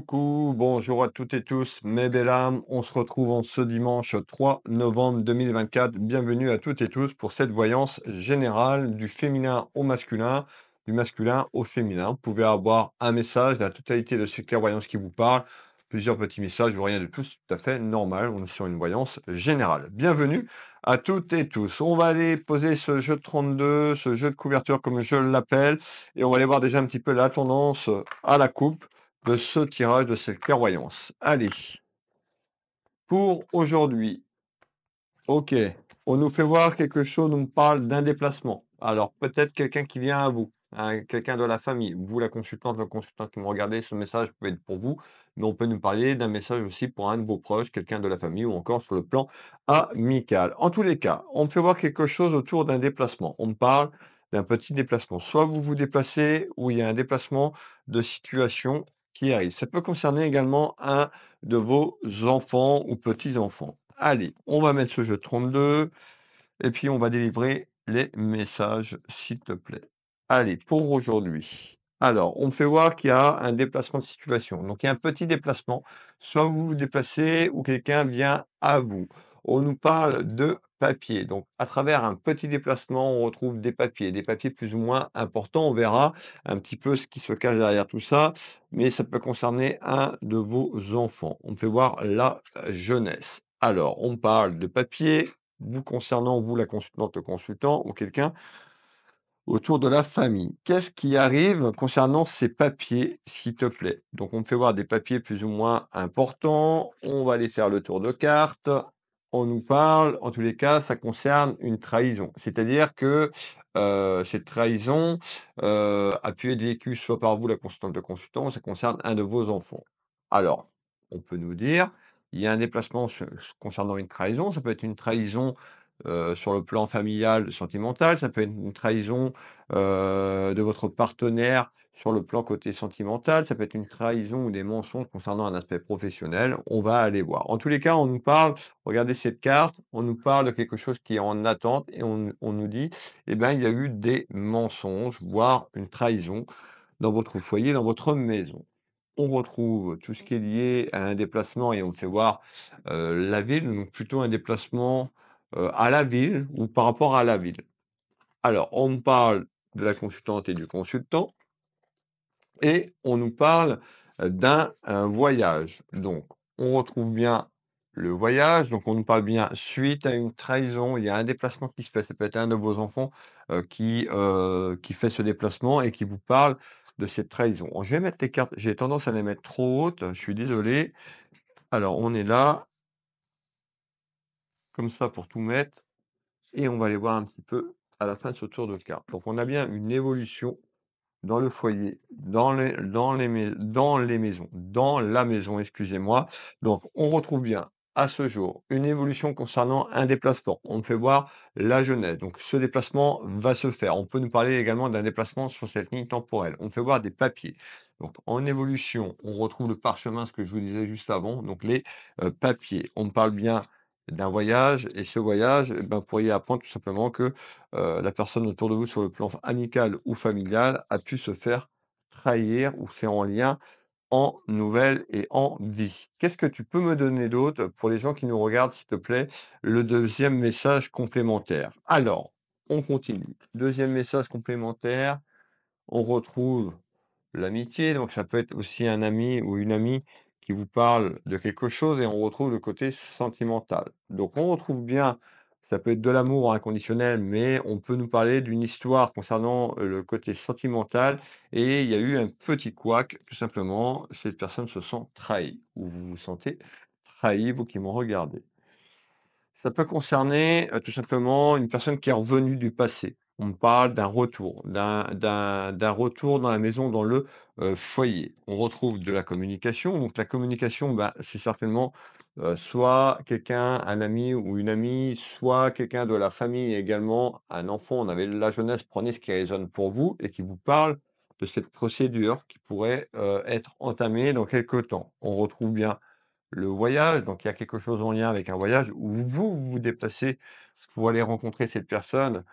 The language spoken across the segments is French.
Coucou, bonjour à toutes et tous, mes belles âmes. On se retrouve en ce dimanche 3 novembre 2024. Bienvenue à toutes et tous pour cette voyance générale du féminin au masculin, du masculin au féminin. Vous pouvez avoir un message, la totalité de ces clairvoyances qui vous parle, plusieurs petits messages ou rien de plus, tout à fait normal. On est sur une voyance générale. Bienvenue à toutes et tous. On va aller poser ce jeu de 32, ce jeu de couverture comme je l'appelle, et on va aller voir déjà un petit peu la tendance à la coupe de ce tirage, de cette clairvoyance. Allez, pour aujourd'hui, ok, on nous fait voir quelque chose, on parle d'un déplacement. Alors peut-être quelqu'un qui vient à vous, hein, quelqu'un de la famille, vous la consultante, le consultant qui me regardez, ce message peut être pour vous, mais on peut nous parler d'un message aussi pour un de vos proches, quelqu'un de la famille ou encore sur le plan amical. En tous les cas, on me fait voir quelque chose autour d'un déplacement. On me parle d'un petit déplacement. Soit vous vous déplacez ou il y a un déplacement de situation qui arrive. Ça peut concerner également un de vos enfants ou petits-enfants. Allez, on va mettre ce jeu 32 et puis on va délivrer les messages, s'il te plaît. Allez, pour aujourd'hui. Alors, on me fait voir qu'il y a un déplacement de situation. Donc, il y a un petit déplacement. Soit vous vous déplacez ou quelqu'un vient à vous. On nous parle de papier. Donc, à travers un petit déplacement, on retrouve des papiers, des papiers plus ou moins importants. On verra un petit peu ce qui se cache derrière tout ça, mais ça peut concerner un de vos enfants. On fait voir la jeunesse. Alors, on parle de papier, vous concernant, vous la consultante, le consultant ou quelqu'un autour de la famille. Qu'est-ce qui arrive concernant ces papiers, s'il te plaît Donc, on me fait voir des papiers plus ou moins importants. On va aller faire le tour de cartes on nous parle, en tous les cas, ça concerne une trahison. C'est-à-dire que euh, cette trahison euh, a pu être vécue soit par vous, la consultante de consultant, ça concerne un de vos enfants. Alors, on peut nous dire, il y a un déplacement concernant une trahison, ça peut être une trahison euh, sur le plan familial, sentimental, ça peut être une trahison de votre partenaire sur le plan côté sentimental, ça peut être une trahison ou des mensonges concernant un aspect professionnel, on va aller voir. En tous les cas, on nous parle, regardez cette carte, on nous parle de quelque chose qui est en attente et on, nous dit, eh bien, il y a eu des mensonges, voire une trahison dans votre foyer, dans votre maison. On retrouve tout ce qui est lié à un déplacement et on fait voir euh, la ville, donc plutôt un déplacement euh, à la ville ou par rapport à la ville. Alors, on parle de la consultante et du consultant et on nous parle d'un voyage. Donc, on retrouve bien le voyage, donc on nous parle bien suite à une trahison, il y a un déplacement qui se fait, c'est peut être un de vos enfants qui, qui fait ce déplacement et qui vous parle de cette trahison. je vais mettre les cartes, j'ai tendance à les mettre trop hautes, je suis désolé. Alors, on est là, comme ça pour tout mettre, et on va aller voir un petit peu à la fin de ce tour de cartes. Donc, on a bien une évolution dans le foyer, dans les, dans les, dans les maisons, dans la maison, excusez-moi. Donc, on retrouve bien à ce jour une évolution concernant un déplacement. On fait voir la jeunesse. Donc, ce déplacement va se faire. On peut nous parler également d'un déplacement sur cette ligne temporelle. On fait voir des papiers. Donc, en évolution, on retrouve le parchemin, ce que je vous disais juste avant, donc les euh, papiers. On parle bien d'un voyage. Et ce voyage, eh ben, vous pourriez apprendre tout simplement que euh, la personne autour de vous, sur le plan amical ou familial, a pu se faire trahir ou c'est en lien en nouvelles et en vie. Qu'est-ce que tu peux me donner d'autre pour les gens qui nous regardent, s'il te plaît, le deuxième message complémentaire Alors, on continue. Deuxième message complémentaire, on retrouve l'amitié, donc ça peut être aussi un ami ou une amie vous parle de quelque chose et on retrouve le côté sentimental. Donc on retrouve bien, ça peut être de l'amour inconditionnel, mais on peut nous parler d'une histoire concernant euh, le côté sentimental et il y a eu un petit couac, tout simplement, cette personne se sent trahie ou vous vous sentez trahi, vous qui m'en regardez. Ça peut concerner euh, tout simplement une personne qui est revenue du passé on parle d'un retour, d'un retour dans la maison, dans le foyer. On retrouve de la communication. Donc la communication, bah, c'est certainement soit quelqu'un, un ami ou une amie, soit quelqu'un de la famille également, un enfant. On avait la jeunesse, prenez ce qui résonne pour vous et qui vous parle de cette procédure qui pourrait être entamée dans quelques temps. On retrouve bien le voyage, donc il y a quelque chose en lien avec un voyage où vous vous déplacez pour aller rencontrer cette personne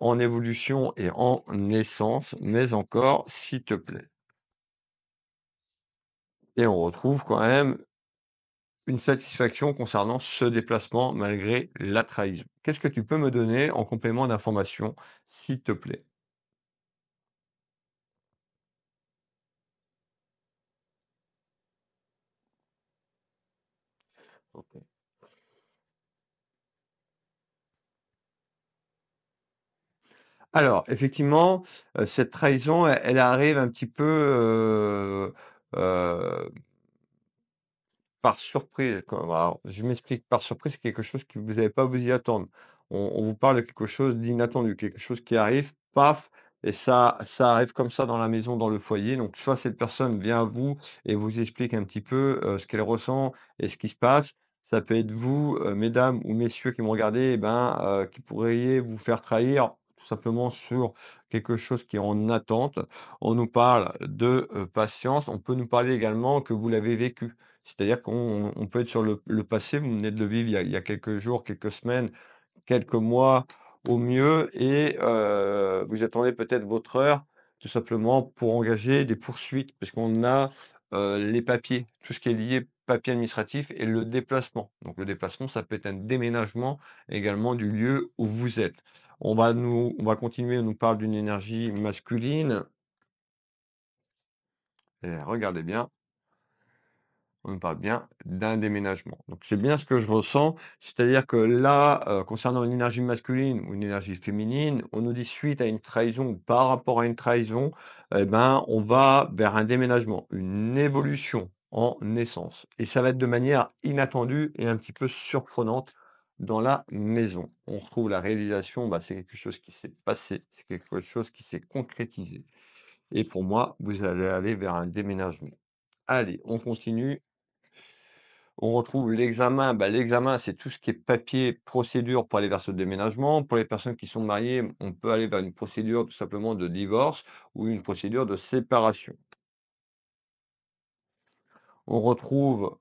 en évolution et en naissance, mais encore, s'il te plaît. Et on retrouve quand même une satisfaction concernant ce déplacement malgré la trahison. Qu'est-ce que tu peux me donner en complément d'information, s'il te plaît Alors, effectivement, cette trahison, elle arrive un petit peu, par surprise, je m'explique. Par surprise, c'est quelque chose que vous n'avez pas vous y attendre. On vous parle de quelque chose d'inattendu, quelque chose qui arrive, paf et ça ça arrive comme ça dans la maison, dans le foyer. Donc soit cette personne vient à vous et vous explique un petit peu, ce qu'elle ressent et ce qui se passe. Ça peut être vous, mesdames ou messieurs qui m'ont regardé, eh ben, qui pourriez vous faire trahir tout simplement sur quelque chose qui est en attente. On nous parle de patience. On peut nous parler également que vous l'avez vécu. C'est-à-dire qu'on peut être sur le, passé, vous venez de le vivre il y, a, quelques jours, quelques semaines, quelques mois au mieux, et vous attendez peut-être votre heure tout simplement pour engager des poursuites, puisqu'on a les papiers, tout ce qui est lié papier administratif et le déplacement. Donc le déplacement, ça peut être un déménagement également du lieu où vous êtes. On va, nous, on va continuer, on nous parle d'une énergie masculine. Et eh regardez bien, on parle bien d'un déménagement. Donc c'est bien ce que je ressens, c'est-à-dire que là, euh, concernant une énergie masculine ou une énergie féminine, on nous dit suite à une trahison ou par rapport à une trahison, eh ben, on va vers un déménagement, une évolution en naissance. Et ça va être de manière inattendue et un petit peu surprenante dans la maison. On retrouve la réalisation, bah, c'est quelque chose qui s'est passé, c'est quelque chose qui s'est concrétisé. Et pour moi, vous allez aller vers un déménagement. Allez, on continue. On retrouve l'examen. Bah, l'examen, c'est tout ce qui est papier, procédure pour aller vers ce déménagement. Pour les personnes qui sont mariées, on peut aller vers une procédure tout simplement de divorce ou une procédure de séparation. On retrouve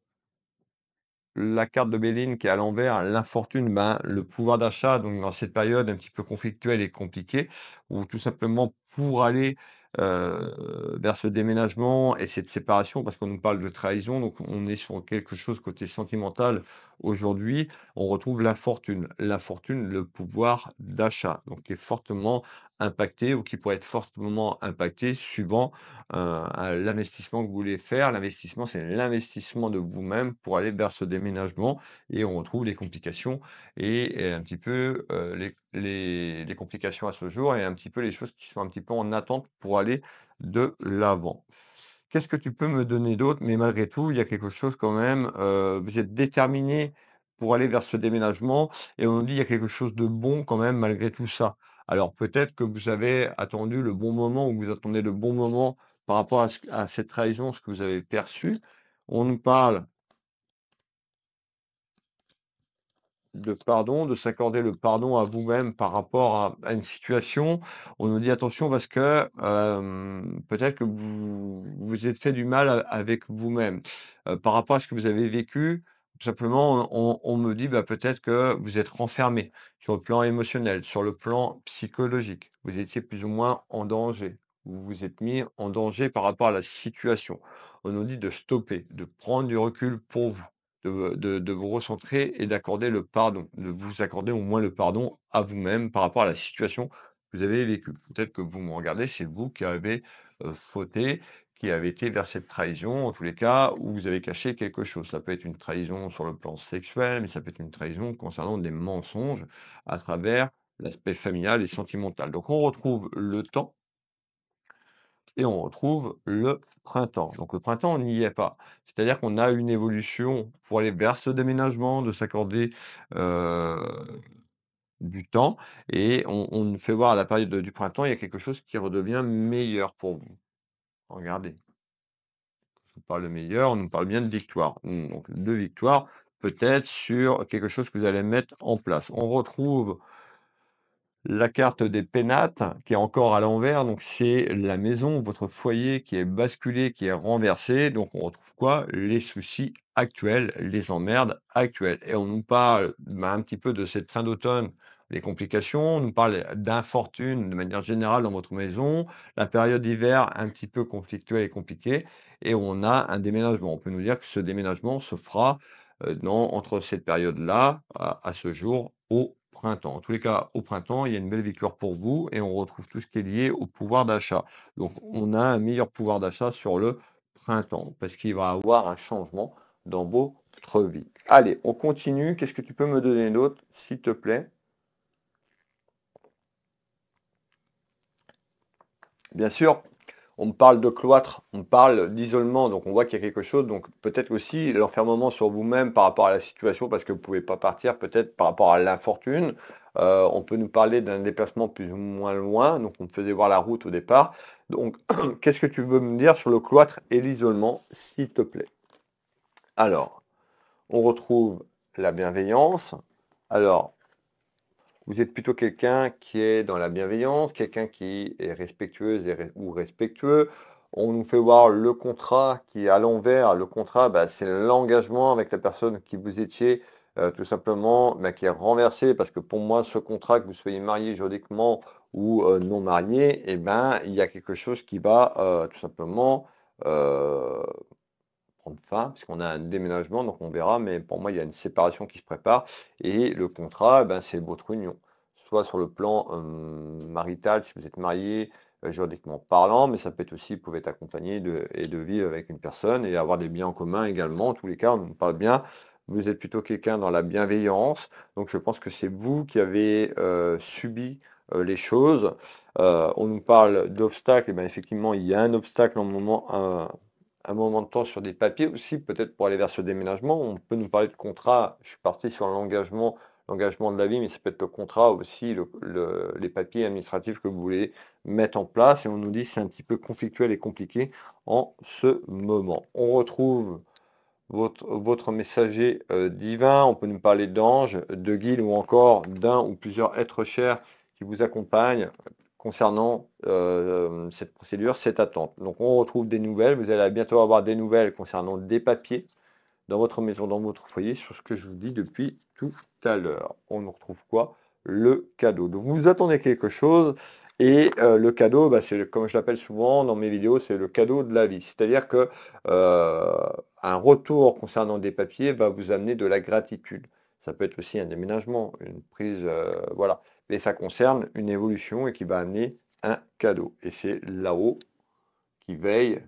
la carte de Béline qui est à l'envers, l'infortune, ben, le pouvoir d'achat, donc dans cette période un petit peu conflictuelle et compliquée, ou tout simplement pour aller euh, vers ce déménagement et cette séparation, parce qu'on nous parle de trahison, donc on est sur quelque chose côté sentimental aujourd'hui, on retrouve l'infortune, l'infortune, le pouvoir d'achat, donc qui est fortement impacté ou qui pourrait être fortement impacté suivant l'investissement que vous voulez faire. L'investissement, c'est l'investissement de vous-même pour aller vers ce déménagement et on retrouve les complications et, un petit peu les, complications à ce jour et un petit peu les choses qui sont un petit peu en attente pour aller de l'avant. Qu'est-ce que tu peux me donner d'autre Mais malgré tout, il y a quelque chose quand même. vous êtes déterminé pour aller vers ce déménagement et on dit il y a quelque chose de bon quand même malgré tout ça. Alors peut-être que vous avez attendu le bon moment ou vous attendez le bon moment par rapport à, cette trahison, ce que vous avez perçu. On nous parle de pardon, de s'accorder le pardon à vous-même par rapport à, une situation. On nous dit attention parce que euh, peut-être que vous vous êtes fait du mal avec vous-même. Euh, par rapport à ce que vous avez vécu, tout simplement, on, me dit bah, peut-être que vous êtes renfermé sur le plan émotionnel, sur le plan psychologique. Vous étiez plus ou moins en danger. Vous vous êtes mis en danger par rapport à la situation. On nous dit de stopper, de prendre du recul pour vous, de, vous recentrer et d'accorder le pardon, de vous accorder au moins le pardon à vous-même par rapport à la situation que vous avez vécue. Peut-être que vous me regardez, c'est vous qui avez euh, fauté qui avait été vers cette trahison, en tous les cas, où vous avez caché quelque chose. Ça peut être une trahison sur le plan sexuel, mais ça peut être une trahison concernant des mensonges à travers l'aspect familial et sentimental. Donc on retrouve le temps et on retrouve le printemps. Donc le printemps, on n'y est pas. C'est-à-dire qu'on a une évolution pour aller vers ce déménagement, de s'accorder euh, du temps, et on, on, fait voir à la période du printemps, il y a quelque chose qui redevient meilleur pour vous. Regardez. Je parle de meilleur, on nous parle bien de victoire. Mmh, donc, deux victoires, peut-être sur quelque chose que vous allez mettre en place. On retrouve la carte des pénates qui est encore à l'envers. Donc, c'est la maison, votre foyer qui est basculé, qui est renversé. Donc, on retrouve quoi Les soucis actuels, les emmerdes actuelles. Et on nous parle bah, un petit peu de cette fin d'automne les complications, on nous parle d'infortune de manière générale dans votre maison, la période d'hiver un petit peu conflictuelle et compliquée, et on a un déménagement. On peut nous dire que ce déménagement se fera euh, dans, entre cette période-là à, ce jour au printemps. En tous les cas, au printemps, il y a une belle victoire pour vous et on retrouve tout ce qui est lié au pouvoir d'achat. Donc mmh. on a un meilleur pouvoir d'achat sur le printemps parce qu'il va avoir un changement dans votre vie. Allez, on continue. Qu'est-ce que tu peux me donner d'autre, s'il te plaît Bien sûr, on parle de cloître, on parle d'isolement, donc on voit qu'il y a quelque chose, donc peut-être aussi l'enfermement sur vous-même par rapport à la situation, parce que vous ne pouvez pas partir, peut-être par rapport à l'infortune. Euh, on peut nous parler d'un déplacement plus ou moins loin, donc on me faisait voir la route au départ. Donc, qu'est-ce que tu veux me dire sur le cloître et l'isolement, s'il te plaît Alors, on retrouve la bienveillance. Alors, vous êtes plutôt quelqu'un qui est dans la bienveillance, quelqu'un qui est respectueuse ou respectueux. On nous fait voir le contrat qui est à l'envers. Le contrat, bah, c'est l'engagement avec la personne qui vous étiez, euh, tout simplement, mais bah, qui est renversé. Parce que pour moi, ce contrat, que vous soyez marié juridiquement ou euh, non marié, et eh ben, il y a quelque chose qui va euh, tout simplement fin, puisqu'on a un déménagement, donc on verra, mais pour moi, il y a une séparation qui se prépare. Et le contrat, eh ben, c'est votre union. Soit sur le plan hum, marital, si vous êtes marié, euh, juridiquement parlant, mais ça peut être aussi, vous pouvez être accompagné de, et de vivre avec une personne et avoir des biens en commun également. En tous les cas, on parle bien. Vous êtes plutôt quelqu'un dans la bienveillance, donc je pense que c'est vous qui avez euh, subi euh, les choses. on nous parle d'obstacles, et eh bien effectivement, il y a un obstacle en moment moment de temps sur des papiers aussi, peut-être pour aller vers ce déménagement. On peut nous parler de contrat. Je suis parti sur l'engagement, l'engagement de la vie, mais ça peut être le contrat aussi, le, les papiers administratifs que vous voulez mettre en place. Et on nous dit c'est un petit peu conflictuel et compliqué en ce moment. On retrouve votre, votre messager euh, divin. On peut nous parler d'ange, de guide ou encore d'un ou plusieurs êtres chers qui vous accompagnent concernant euh, euh, cette procédure, cette attente. Donc on retrouve des nouvelles, vous allez bientôt avoir des nouvelles concernant des papiers dans votre maison, dans votre foyer, sur ce que je vous dis depuis tout à l'heure. On retrouve quoi Le cadeau. Donc vous attendez quelque chose, et euh, le cadeau, bah, c'est comme je l'appelle souvent dans mes vidéos, c'est le cadeau de la vie. C'est-à-dire que un retour concernant des papiers va vous amener de la gratitude. Ça peut être aussi un déménagement, une prise, voilà et ça concerne une évolution et qui va amener un cadeau. Et c'est là-haut qui veille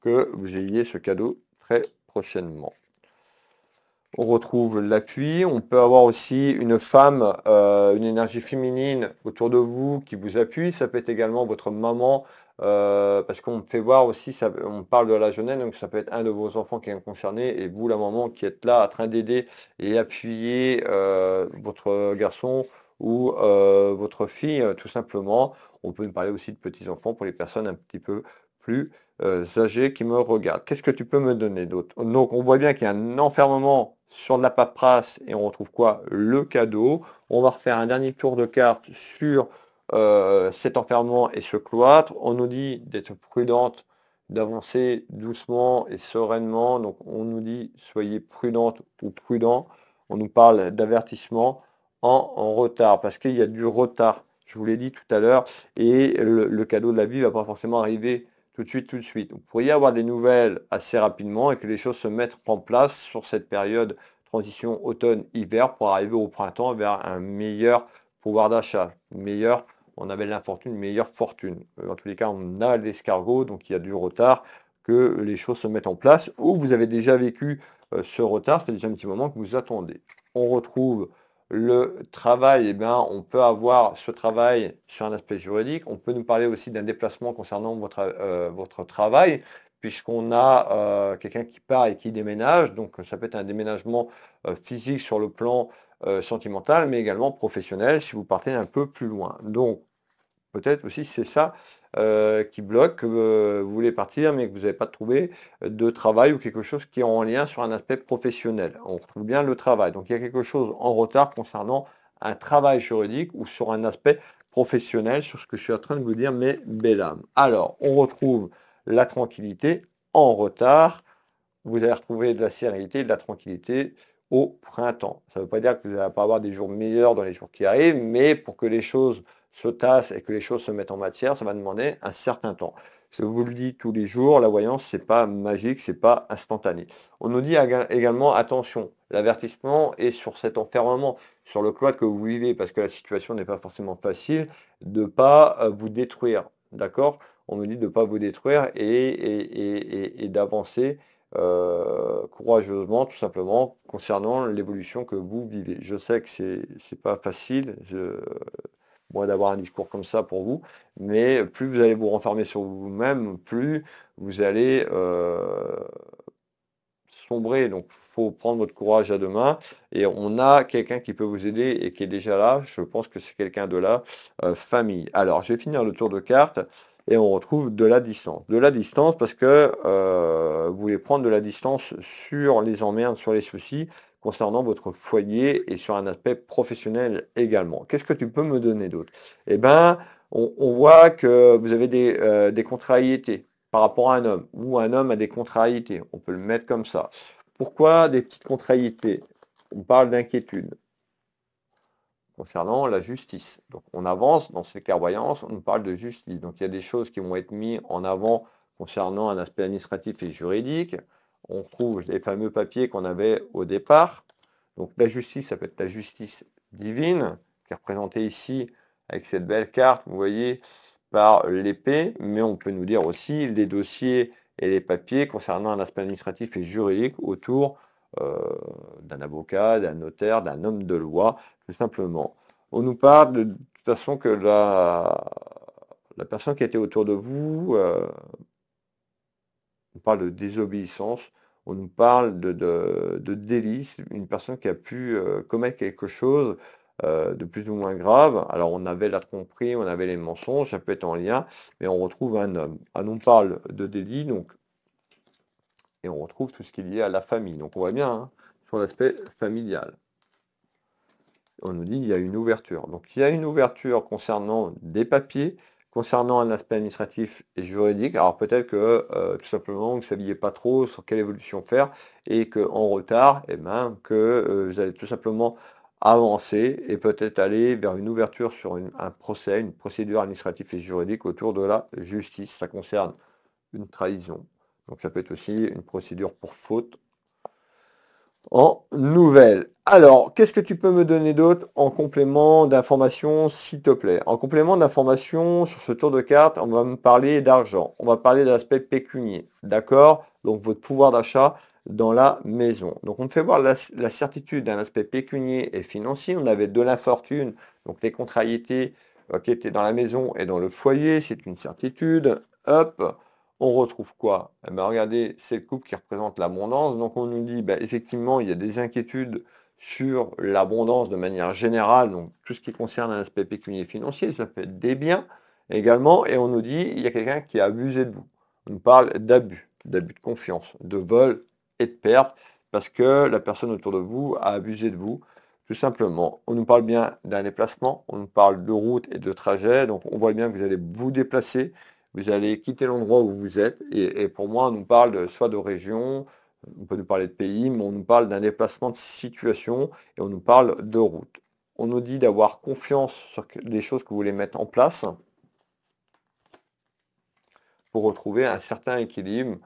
que vous ayez ce cadeau très prochainement. On retrouve l'appui. On peut avoir aussi une femme, euh, une énergie féminine autour de vous qui vous appuie. Ça peut être également votre maman, euh, parce qu'on fait voir aussi, on parle de la jeunesse, donc ça peut être un de vos enfants qui est concerné et vous, la maman, qui êtes là en train d'aider et appuyer euh, votre garçon ou votre fille, tout simplement. On peut nous parler aussi de petits-enfants pour les personnes un petit peu plus âgées qui me regardent. Qu'est-ce que tu peux me donner d'autre Donc, on voit bien qu'il y a un enfermement sur la paperasse et on retrouve quoi Le cadeau. On va refaire un dernier tour de carte sur cet enfermement et ce cloître. On nous dit d'être prudente, d'avancer doucement et sereinement. Donc on nous dit soyez prudente ou prudent. On nous parle d'avertissement en, retard, parce qu'il y a du retard, je vous l'ai dit tout à l'heure, et le, cadeau de la vie ne va pas forcément arriver tout de suite, tout de suite. Vous pourriez avoir des nouvelles assez rapidement et que les choses se mettent en place sur cette période transition automne-hiver pour arriver au printemps vers un meilleur pouvoir d'achat, meilleur, on avait l'infortune, meilleure fortune. Euh, en tous les cas, on a l'escargot, donc il y a du retard que les choses se mettent en place, ou vous avez déjà vécu euh, ce retard, c'est déjà un petit moment que vous attendez. On retrouve le travail, eh bien, on peut avoir ce travail sur un aspect juridique. On peut nous parler aussi d'un déplacement concernant votre, euh, travail, puisqu'on a euh, quelqu'un qui part et qui déménage. Donc ça peut être un déménagement euh, physique sur le plan sentimental, mais également professionnel si vous partez un peu plus loin. Donc peut-être aussi c'est ça euh, qui bloque, que euh, vous voulez partir, mais que vous n'avez pas trouvé de travail ou quelque chose qui est en lien sur un aspect professionnel. On retrouve bien le travail. Donc il y a quelque chose en retard concernant un travail juridique ou sur un aspect professionnel, sur ce que je suis en train de vous dire, mais belles âme. Alors, on retrouve la tranquillité en retard. Vous allez retrouver de la sérénité, de la tranquillité au printemps. Ça ne veut pas dire que vous n'allez pas avoir des jours meilleurs dans les jours qui arrivent, mais pour que les choses se tasse et que les choses se mettent en matière, ça va demander un certain temps. Je vous le dis tous les jours, la voyance, n'est pas magique, c'est pas instantané. On nous dit également, attention, l'avertissement est sur cet enfermement, sur le cloître que vous vivez, parce que la situation n'est pas forcément facile, de ne pas euh, vous détruire. D'accord On nous dit de ne pas vous détruire et, d'avancer euh, courageusement, tout simplement, concernant l'évolution que vous vivez. Je sais que c'est n'est pas facile moi d'avoir un discours comme ça pour vous, mais plus vous allez vous renfermer sur vous-même, plus vous allez euh, sombrer. Donc faut prendre votre courage à deux mains et on a quelqu'un qui peut vous aider et qui est déjà là. Je pense que c'est quelqu'un de la euh, famille. Alors je vais finir le tour de cartes et on retrouve de la distance. De la distance parce que euh, vous voulez prendre de la distance sur les emmerdes, sur les soucis, concernant votre foyer et sur un aspect professionnel également. Qu'est-ce que tu peux me donner d'autre Eh bien, on, voit que vous avez des, euh, des contrariétés par rapport à un homme, ou un homme a des contrariétés. On peut le mettre comme ça. Pourquoi des petites contrariétés On parle d'inquiétude concernant la justice. Donc on avance dans ces clairvoyances, on parle de justice. Donc il y a des choses qui vont être mises en avant concernant un aspect administratif et juridique on trouve les fameux papiers qu'on avait au départ. Donc la justice, ça peut être la justice divine, qui est représentée ici avec cette belle carte, vous voyez, par l'épée, mais on peut nous dire aussi les dossiers et les papiers concernant l'aspect administratif et juridique autour euh, d'un avocat, d'un notaire, d'un homme de loi, tout simplement. On nous parle de, toute façon que la, personne qui était autour de vous, euh, on parle de désobéissance, on nous parle de, de, une personne qui a pu euh, commettre quelque chose euh, de plus ou moins grave. Alors on avait la tromperie, on avait les mensonges, ça peut être en lien, mais on retrouve un homme. Alors ah, on parle de délit, donc, et on retrouve tout ce qui est lié à la famille. Donc on voit bien hein, sur l'aspect familial. On nous dit il y a une ouverture. Donc il y a une ouverture concernant des papiers, Concernant un aspect administratif et juridique, alors peut-être que euh, tout simplement vous ne saviez pas trop sur quelle évolution faire et qu'en retard, et eh ben, que euh, vous allez tout simplement avancer et peut-être aller vers une ouverture sur un procès, une procédure administrative et juridique autour de la justice. Ça concerne une trahison. Donc ça peut être aussi une procédure pour faute en nouvelles. Alors, qu'est-ce que tu peux me donner d'autre en complément d'informations, s'il te plaît En complément d'informations sur ce tour de carte, on va me parler d'argent. On va parler de l'aspect pécunier. D'accord Donc, votre pouvoir d'achat dans la maison. Donc, on me fait voir la, certitude d'un aspect pécunier et financier. On avait de fortune. donc les contrariétés euh, qui étaient dans la maison et dans le foyer, c'est une certitude. Hop on retrouve quoi eh bien, Regardez, cette coupe qui représente l'abondance. Donc on nous dit, ben, effectivement, il y a des inquiétudes sur l'abondance de manière générale, donc tout ce qui concerne un aspect pécunier financier, ça peut être des biens également, et on nous dit, il y a quelqu'un qui a abusé de vous. On nous parle d'abus, d'abus de confiance, de vol et de perte, parce que la personne autour de vous a abusé de vous, tout simplement. On nous parle bien d'un déplacement, on nous parle de route et de trajet, donc on voit bien que vous allez vous déplacer, vous allez quitter l'endroit où vous êtes. Et, pour moi, on nous parle de, soit de région, on peut nous parler de pays, mais on nous parle d'un déplacement de situation et on nous parle de route. On nous dit d'avoir confiance sur les choses que vous voulez mettre en place pour retrouver un certain équilibre.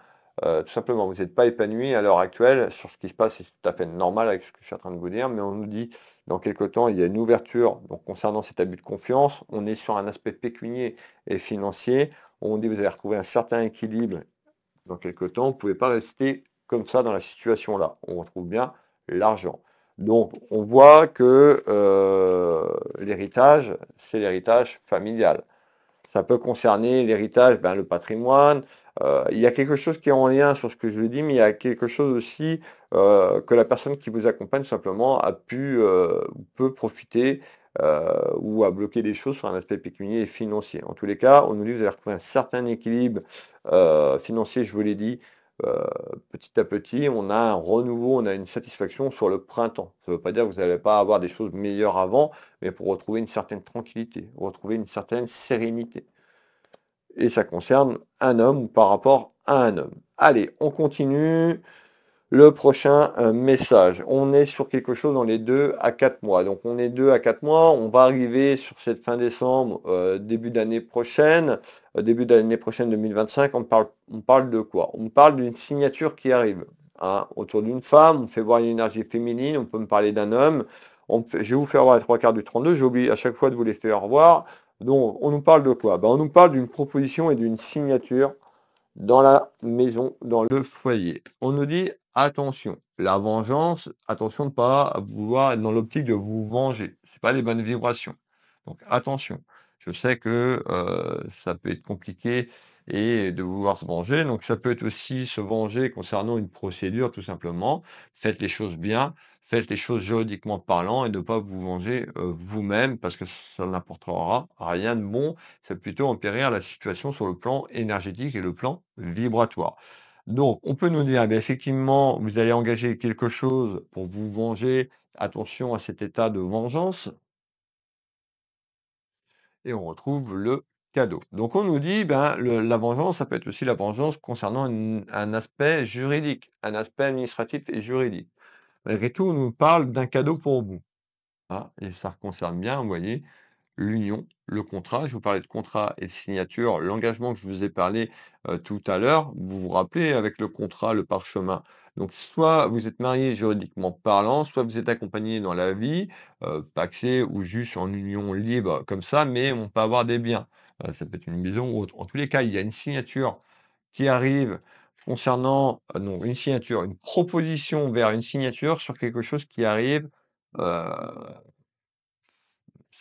Euh, tout simplement, vous n'êtes pas épanoui à l'heure actuelle sur ce qui se passe, c'est tout à fait normal avec ce que je suis en train de vous dire, mais on nous dit dans quelques temps, il y a une ouverture donc, concernant cet abus de confiance, on est sur un aspect pécunier et financier, on dit vous allez retrouver un certain équilibre dans quelques temps, vous ne pouvez pas rester comme ça dans la situation-là. On retrouve bien l'argent. Donc on voit que euh, l'héritage, c'est l'héritage familial. Ça peut concerner l'héritage, ben, le patrimoine. Euh, il y a quelque chose qui est en lien sur ce que je vous dis, mais il y a quelque chose aussi euh, que la personne qui vous accompagne simplement a pu, peut profiter euh, ou à bloquer des choses sur un aspect pécunier et financier. En tous les cas, on nous dit vous allez retrouver un certain équilibre euh, financier, je vous l'ai dit, euh, petit à petit, on a un renouveau, on a une satisfaction sur le printemps. Ça ne veut pas dire que vous n'allez pas avoir des choses meilleures avant, mais pour retrouver une certaine tranquillité, retrouver une certaine sérénité. Et ça concerne un homme ou par rapport à un homme. Allez, on continue le prochain euh, message. On est sur quelque chose dans les 2 à 4 mois. Donc on est 2 à 4 mois, on va arriver sur cette fin décembre, euh, début d'année prochaine, euh, début d'année prochaine 2025, on parle, on parle de quoi On parle d'une signature qui arrive. Hein, autour d'une femme, on fait voir une énergie féminine, on peut me parler d'un homme. On, je vais vous faire voir les trois quarts du 32, j'oublie à chaque fois de vous les faire voir. Donc on nous parle de quoi ben, On nous parle d'une proposition et d'une signature dans la maison, dans le foyer. On nous dit attention. La vengeance, attention de ne pas vouloir être dans l'optique de vous venger. Ce pas les bonnes vibrations. Donc attention. Je sais que ça peut être compliqué et de vouloir se venger. Donc ça peut être aussi se venger concernant une procédure, tout simplement. Faites les choses bien, faites les choses juridiquement parlant et ne pas vous venger vous-même parce que ça n'apportera rien de bon. C'est plutôt empirer la situation sur le plan énergétique et le plan vibratoire. Donc, on peut nous dire, eh effectivement, vous allez engager quelque chose pour vous venger. Attention à cet état de vengeance. Et on retrouve le cadeau. Donc, on nous dit, ben, la vengeance, ça peut être aussi la vengeance concernant un aspect juridique, un aspect administratif et juridique. Malgré tout, on nous parle d'un cadeau pour vous. Ah, et ça concerne bien, vous voyez, l'union, le contrat. Je vous parlais de contrat et de signature. L'engagement que je vous ai parlé euh, tout à l'heure, vous vous rappelez avec le contrat, le parchemin. Donc soit vous êtes marié juridiquement parlant, soit vous êtes accompagné dans la vie, euh, paxé ou juste en union libre comme ça, mais on peut avoir des biens. Euh, ça peut être une maison ou autre. En tous les cas, il y a une signature qui arrive concernant euh, non, une signature, une proposition vers une signature sur quelque chose qui arrive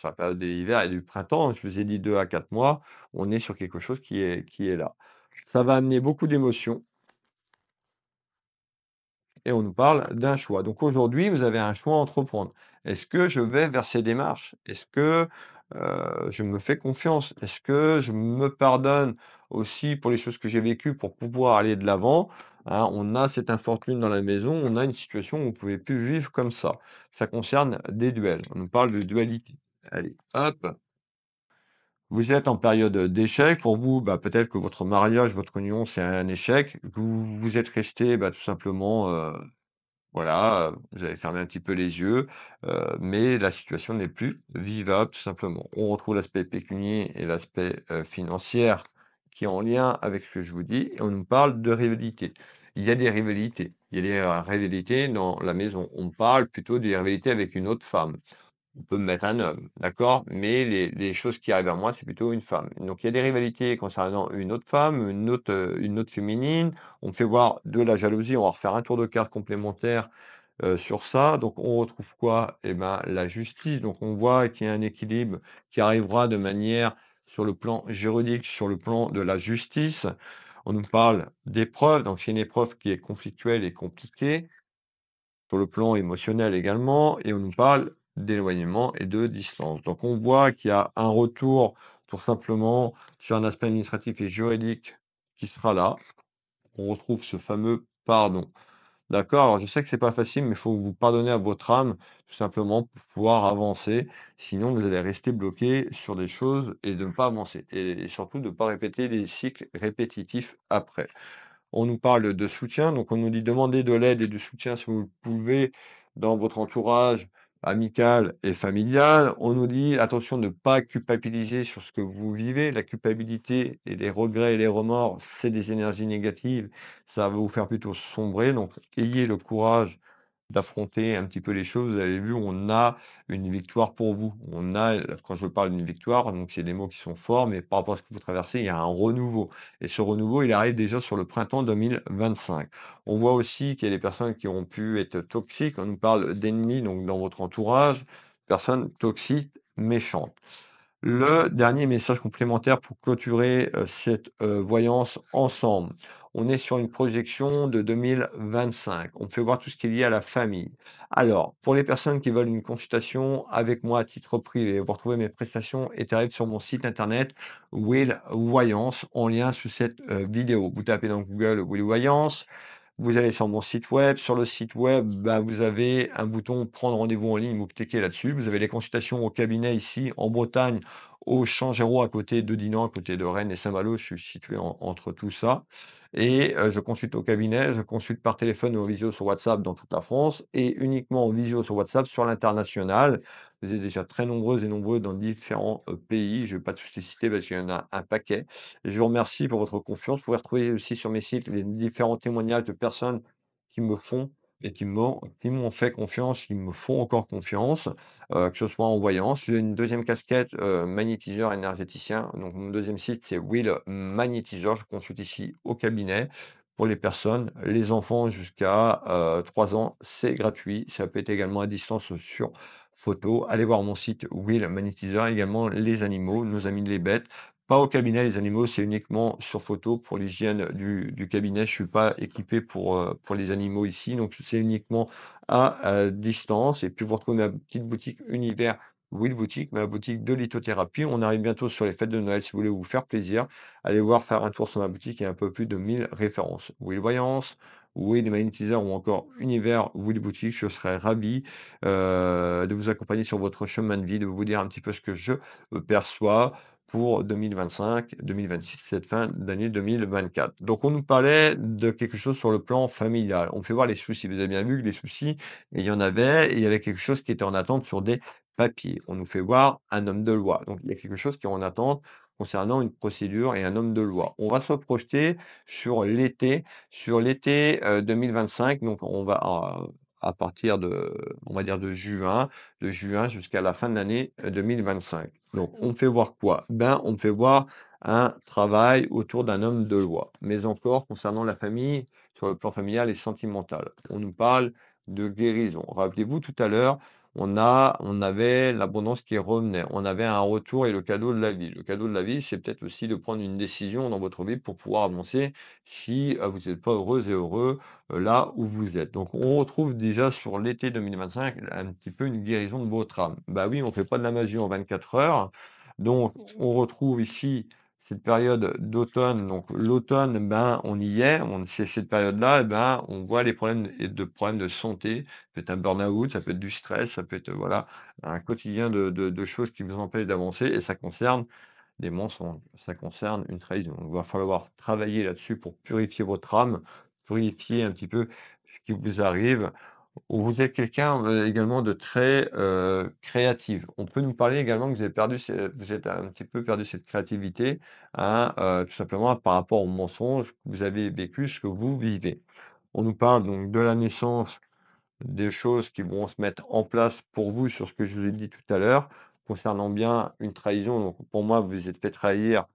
la période de l'hiver et du printemps, je vous ai dit deux à quatre mois, on est sur quelque chose qui est, qui est là. Ça va amener beaucoup d'émotions. Et on nous parle d'un choix. Donc aujourd'hui, vous avez un choix à entreprendre. Est-ce que je vais vers ces démarches Est-ce que euh, je me fais confiance Est-ce que je me pardonne aussi pour les choses que j'ai vécues pour pouvoir aller de l'avant hein, On a cette infortune dans la maison, on a une situation où vous ne pouvez plus vivre comme ça. Ça concerne des duels. On nous parle de dualité. Allez, hop. Vous êtes en période d'échec. Pour vous, bah, peut-être que votre mariage, votre union, c'est un échec. Vous, vous êtes resté bah, tout simplement euh, voilà, euh, vous avez fermé un petit peu les yeux, euh, mais la situation n'est plus vivable, tout simplement. On retrouve l'aspect pécunier et l'aspect financier qui est en lien avec ce que je vous dis, on nous parle de rivalité. Il y a des rivalités. Il y a des rivalités dans la maison. On parle plutôt des rivalités avec une autre femme on peut mettre un homme, d'accord Mais les, choses qui arrivent à moi, c'est plutôt une femme. Donc il y a des rivalités concernant une autre femme, une autre, euh, une autre féminine. On fait voir de la jalousie, on va refaire un tour de carte complémentaire euh, sur ça. Donc on retrouve quoi Eh ben la justice. Donc on voit qu'il y a un équilibre qui arrivera de manière sur le plan juridique, sur le plan de la justice. On nous parle d'épreuves, donc c'est une épreuve qui est conflictuelle et compliquée, sur le plan émotionnel également, et on nous parle d'éloignement et de distance. Donc on voit qu'il y a un retour tout simplement sur un aspect administratif et juridique qui sera là. On retrouve ce fameux pardon. D'accord Alors je sais que c'est pas facile, mais il faut vous pardonner à votre âme, tout simplement, pour pouvoir avancer. Sinon, vous allez rester bloqué sur des choses et de ne pas avancer. Et, surtout de ne pas répéter les cycles répétitifs après. On nous parle de soutien, donc on nous dit demandez de l'aide et du soutien si vous le pouvez dans votre entourage, amicale et familiale. On nous dit attention de ne pas culpabiliser sur ce que vous vivez. La culpabilité et les regrets et les remords, c'est des énergies négatives. Ça va vous faire plutôt sombrer. Donc ayez le courage d'affronter un petit peu les choses. Vous avez vu, on a une victoire pour vous. On a, quand je parle d'une victoire, donc c'est des mots qui sont forts, mais par rapport à ce que vous traversez, il y a un renouveau. Et ce renouveau, il arrive déjà sur le printemps 2025. On voit aussi qu'il y a des personnes qui ont pu être toxiques. On nous parle d'ennemis, donc dans votre entourage, personnes toxiques, méchantes. Le dernier message complémentaire pour clôturer euh, cette euh, voyance ensemble on est sur une projection de 2025. On fait voir tout ce qui est lié à la famille. Alors, pour les personnes qui veulent une consultation avec moi à titre privé, vous retrouvez mes prestations et tarifs sur mon site internet Will Voyance en lien sous cette euh, vidéo. Vous tapez dans Google Will Voyance. Vous allez sur mon site web. Sur le site web, bah, vous avez un bouton prendre rendez-vous en ligne. Vous cliquez là-dessus. Vous avez les consultations au cabinet ici en Bretagne, au Changéro, à côté de Dinan, à côté de Rennes et Saint-Malo. Je suis situé entre tout ça. Et je consulte au cabinet, je consulte par téléphone ou en visio sur WhatsApp dans toute la France et uniquement en visio sur WhatsApp sur l'international. Vous êtes déjà très nombreux et nombreux dans différents pays. Je ne vais pas tous les citer parce qu'il y en a un paquet. Je vous remercie pour votre confiance. Vous pouvez retrouver aussi sur mes sites les différents témoignages de personnes qui me font et qui m'ont, fait confiance, qui me font encore confiance, euh, que ce soit en voyance. J'ai une deuxième casquette, euh, magnétiseur énergéticien. Donc mon deuxième site, c'est Will Magnétiseur. Je consulte ici au cabinet pour les personnes, les enfants jusqu'à euh, 3 ans, c'est gratuit. Ça peut être également à distance sur photo. Allez voir mon site Will Magnétiseur, également les animaux, nos amis les bêtes. Pas au cabinet, les animaux, c'est uniquement sur photo. Pour l'hygiène du, du, cabinet, je suis pas équipé pour, euh, pour les animaux ici. Donc, c'est uniquement à distance. Et puis, vous retrouvez ma petite boutique Univers oui Boutique, ma boutique de lithothérapie. On arrive bientôt sur les fêtes de Noël. Si vous voulez vous faire plaisir, allez voir faire un tour sur ma boutique. Il y a un peu plus de 1000 références. oui Voyance, des magnétiseurs ou encore Univers Will Boutique. Je serais ravi euh, de vous accompagner sur votre chemin de vie, de vous dire un petit peu ce que je euh, perçois pour 2025, 2026, cette fin d'année 2024. Donc on nous parlait de quelque chose sur le plan familial. On fait voir les soucis. Vous avez bien vu que les soucis, il y en avait, il y avait quelque chose qui était en attente sur des papiers. On nous fait voir un homme de loi. Donc il y a quelque chose qui est en attente concernant une procédure et un homme de loi. On va se projeter sur l'été, sur l'été 2025. Euh, Donc on va euh, à partir de, on va dire, de juin, de juin jusqu'à la fin de l'année 2025. Euh, Donc, on fait voir quoi Ben, on fait voir un travail autour d'un homme de loi, mais encore concernant la famille, sur le plan familial et sentimental. On nous parle de guérison. Rappelez-vous tout à l'heure, on, a, on avait l'abondance qui revenait, on avait un retour et le cadeau de la vie. Le cadeau de la vie, c'est peut-être aussi de prendre une décision dans votre vie pour pouvoir avancer si euh, vous n'êtes pas heureux et heureux euh, là où vous êtes. Donc on retrouve déjà sur l'été 2025 un petit peu une guérison de votre âme. Bah oui, on ne fait pas de la magie en 24 heures. Donc on retrouve ici cette période d'automne. Donc l'automne, ben, on y est, on, c'est cette période-là, et eh ben, on voit les problèmes et de problèmes de santé. Ça peut être un burn-out, ça peut être du stress, ça peut être voilà, un quotidien de, de, choses qui vous empêchent d'avancer et ça concerne des mensonges, ça concerne une trahison. il va falloir travailler là-dessus pour purifier votre âme, purifier un petit peu ce qui vous arrive vous êtes quelqu'un euh, également de très euh, créative. On peut nous parler également que vous avez perdu, vous êtes un petit peu perdu cette créativité, hein, euh, tout simplement par rapport aux mensonges que vous avez vécu, ce que vous vivez. On nous parle donc de la naissance, des choses qui vont se mettre en place pour vous sur ce que je vous ai dit tout à l'heure, concernant bien une trahison. Donc pour moi, vous vous êtes fait trahir,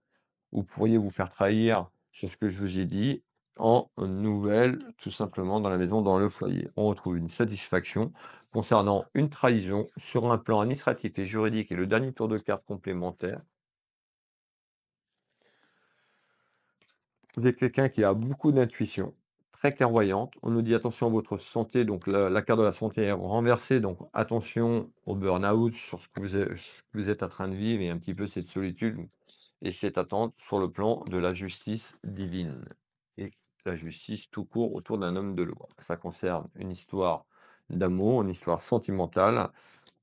ou pourriez vous faire trahir sur ce que je vous ai dit, en nouvelle, tout simplement dans la maison, dans le foyer. On retrouve une satisfaction concernant une trahison sur un plan administratif et juridique et le dernier tour de carte complémentaire. Vous êtes quelqu'un qui a beaucoup d'intuition, très clairvoyante. On nous dit attention à votre santé, donc la, carte de la santé est renversée, donc attention au burn-out, sur ce que vous êtes en train de vivre et un petit peu cette solitude et cette attente sur le plan de la justice divine justice tout court autour d'un homme de loi. Ça concerne une histoire d'amour, une histoire sentimentale,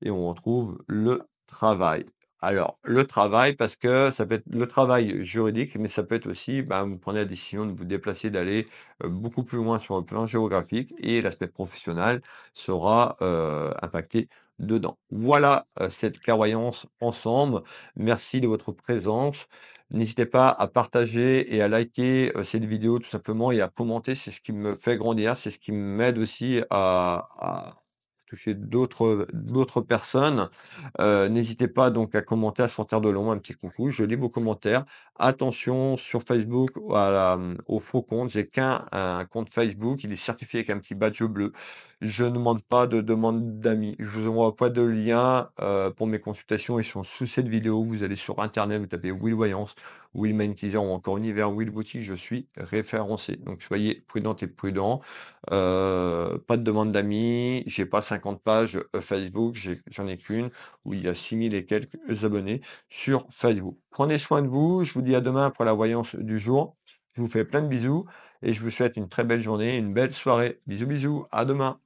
et on retrouve le travail. Alors, le travail, parce que ça peut être le travail juridique, mais ça peut être aussi, ben, vous prenez la décision de vous déplacer, d'aller euh, beaucoup plus loin sur le plan géographique, et l'aspect professionnel sera euh, impacté dedans. Voilà euh, cette clairvoyance ensemble. Merci de votre présence. N'hésitez pas à partager et à liker euh, cette vidéo tout simplement et à commenter. C'est ce qui me fait grandir, c'est ce qui m'aide aussi à, toucher d'autres personnes. Euh, n'hésitez pas donc à commenter, à sortir de long, un petit coucou. Je lis vos commentaires. Attention sur Facebook à mmh, au faux compte. J'ai qu'un compte Facebook. Il est certifié avec un petit badge bleu. Je ne demande pas de demande d'amis. Je vous envoie pas de lien euh, pour mes consultations. Ils sont sous cette vidéo. Vous allez sur Internet, vous tapez Will Voyance, Will Teaser ou encore Univers Will Boutique. Je suis référencé. Donc soyez prudent et prudent euh, pas de demande d'amis. J'ai pas 50 pages euh, Facebook. J'en ai, qu'une où il y a 6000 et quelques abonnés sur Facebook. Prenez soin de vous. Je vous à demain pour la voyance du jour. Je vous fais plein de bisous et je vous souhaite une très belle journée, une belle soirée. Bisous, bisous, à demain.